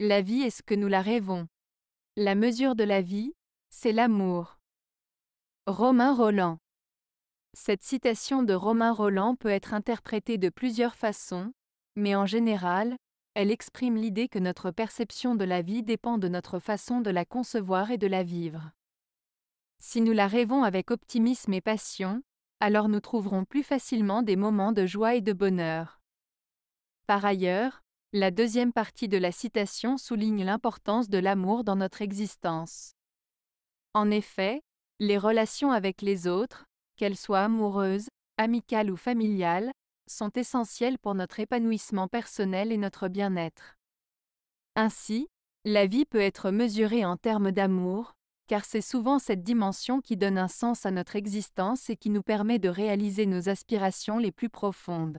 La vie est ce que nous la rêvons. La mesure de la vie, c'est l'amour. Romain Roland. Cette citation de Romain Roland peut être interprétée de plusieurs façons, mais en général, elle exprime l'idée que notre perception de la vie dépend de notre façon de la concevoir et de la vivre. Si nous la rêvons avec optimisme et passion, alors nous trouverons plus facilement des moments de joie et de bonheur. Par ailleurs, la deuxième partie de la citation souligne l'importance de l'amour dans notre existence. En effet, les relations avec les autres, qu'elles soient amoureuses, amicales ou familiales, sont essentielles pour notre épanouissement personnel et notre bien-être. Ainsi, la vie peut être mesurée en termes d'amour, car c'est souvent cette dimension qui donne un sens à notre existence et qui nous permet de réaliser nos aspirations les plus profondes.